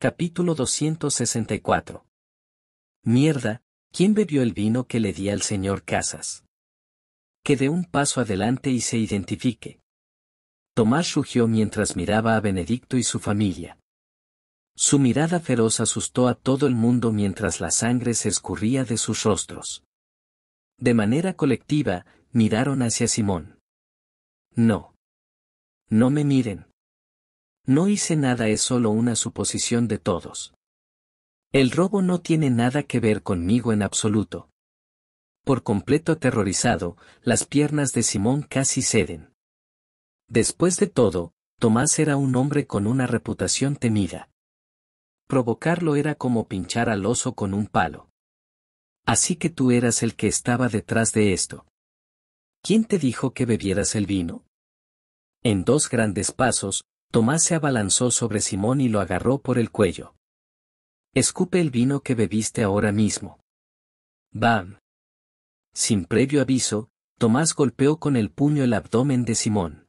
Capítulo 264. Mierda, ¿quién bebió el vino que le di al señor Casas? Que dé un paso adelante y se identifique. Tomás rugió mientras miraba a Benedicto y su familia. Su mirada feroz asustó a todo el mundo mientras la sangre se escurría de sus rostros. De manera colectiva, miraron hacia Simón. No. No me miren. No hice nada es solo una suposición de todos. El robo no tiene nada que ver conmigo en absoluto. Por completo aterrorizado, las piernas de Simón casi ceden. Después de todo, Tomás era un hombre con una reputación temida. Provocarlo era como pinchar al oso con un palo. Así que tú eras el que estaba detrás de esto. ¿Quién te dijo que bebieras el vino? En dos grandes pasos, Tomás se abalanzó sobre Simón y lo agarró por el cuello. Escupe el vino que bebiste ahora mismo. Bam. Sin previo aviso, Tomás golpeó con el puño el abdomen de Simón.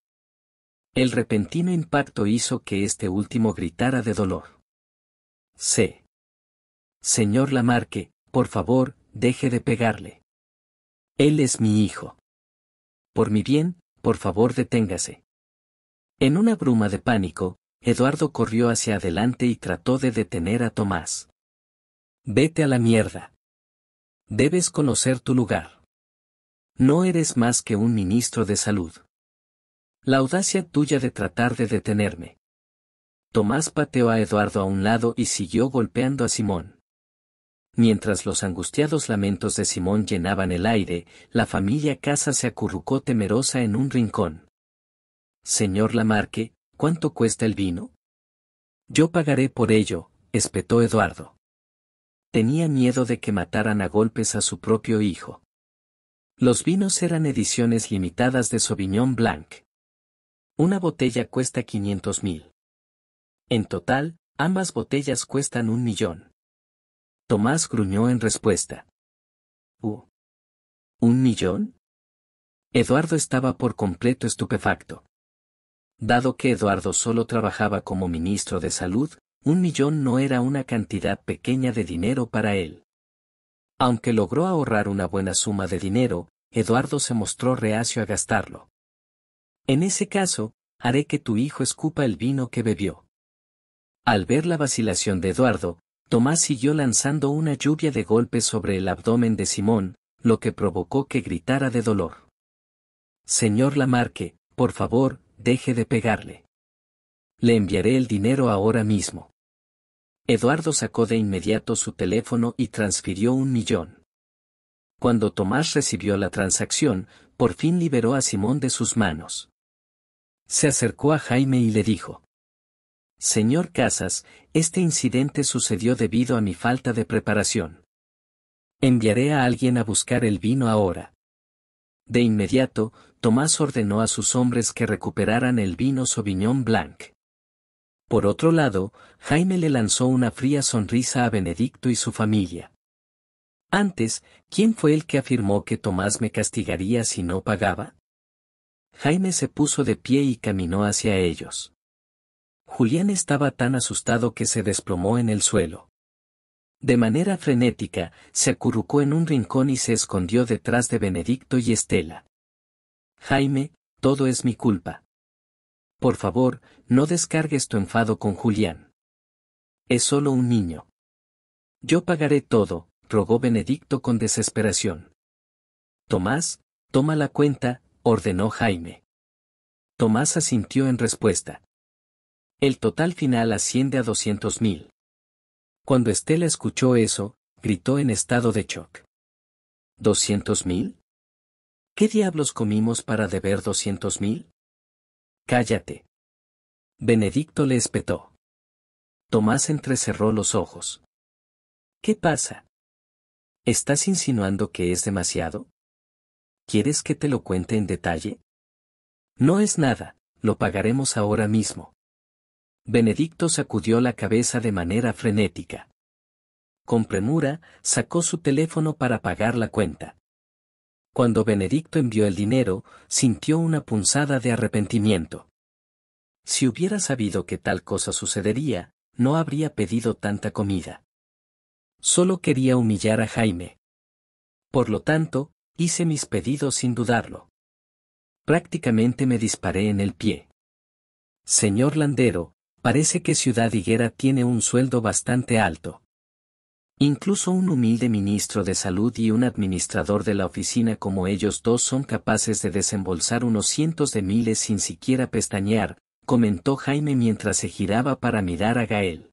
El repentino impacto hizo que este último gritara de dolor. C. Señor Lamarque, por favor, deje de pegarle. Él es mi hijo. Por mi bien, por favor deténgase. En una bruma de pánico, Eduardo corrió hacia adelante y trató de detener a Tomás. Vete a la mierda. Debes conocer tu lugar. No eres más que un ministro de salud. La audacia tuya de tratar de detenerme. Tomás pateó a Eduardo a un lado y siguió golpeando a Simón. Mientras los angustiados lamentos de Simón llenaban el aire, la familia Casa se acurrucó temerosa en un rincón. Señor Lamarque, ¿cuánto cuesta el vino? Yo pagaré por ello, espetó Eduardo. Tenía miedo de que mataran a golpes a su propio hijo. Los vinos eran ediciones limitadas de Sauvignon Blanc. Una botella cuesta 500 mil. En total, ambas botellas cuestan un millón. Tomás gruñó en respuesta. ¿Un millón? Eduardo estaba por completo estupefacto. Dado que Eduardo solo trabajaba como ministro de Salud, un millón no era una cantidad pequeña de dinero para él. Aunque logró ahorrar una buena suma de dinero, Eduardo se mostró reacio a gastarlo. En ese caso, haré que tu hijo escupa el vino que bebió. Al ver la vacilación de Eduardo, Tomás siguió lanzando una lluvia de golpes sobre el abdomen de Simón, lo que provocó que gritara de dolor. Señor Lamarque, por favor, deje de pegarle. Le enviaré el dinero ahora mismo. Eduardo sacó de inmediato su teléfono y transfirió un millón. Cuando Tomás recibió la transacción, por fin liberó a Simón de sus manos. Se acercó a Jaime y le dijo. Señor Casas, este incidente sucedió debido a mi falta de preparación. Enviaré a alguien a buscar el vino ahora. De inmediato, Tomás ordenó a sus hombres que recuperaran el vino Sauvignon Blanc. Por otro lado, Jaime le lanzó una fría sonrisa a Benedicto y su familia. Antes, ¿quién fue el que afirmó que Tomás me castigaría si no pagaba? Jaime se puso de pie y caminó hacia ellos. Julián estaba tan asustado que se desplomó en el suelo. De manera frenética, se acurrucó en un rincón y se escondió detrás de Benedicto y Estela. Jaime, todo es mi culpa. Por favor, no descargues tu enfado con Julián. Es solo un niño. Yo pagaré todo, rogó Benedicto con desesperación. Tomás, toma la cuenta, ordenó Jaime. Tomás asintió en respuesta. El total final asciende a doscientos mil. Cuando Estela escuchó eso, gritó en estado de shock. ¿Doscientos mil? ¿Qué diablos comimos para deber doscientos mil? Cállate. Benedicto le espetó. Tomás entrecerró los ojos. ¿Qué pasa? ¿Estás insinuando que es demasiado? ¿Quieres que te lo cuente en detalle? No es nada, lo pagaremos ahora mismo. Benedicto sacudió la cabeza de manera frenética. Con premura, sacó su teléfono para pagar la cuenta. Cuando Benedicto envió el dinero, sintió una punzada de arrepentimiento. Si hubiera sabido que tal cosa sucedería, no habría pedido tanta comida. Solo quería humillar a Jaime. Por lo tanto, hice mis pedidos sin dudarlo. Prácticamente me disparé en el pie. Señor Landero, parece que Ciudad Higuera tiene un sueldo bastante alto. Incluso un humilde ministro de salud y un administrador de la oficina como ellos dos son capaces de desembolsar unos cientos de miles sin siquiera pestañear, comentó Jaime mientras se giraba para mirar a Gael.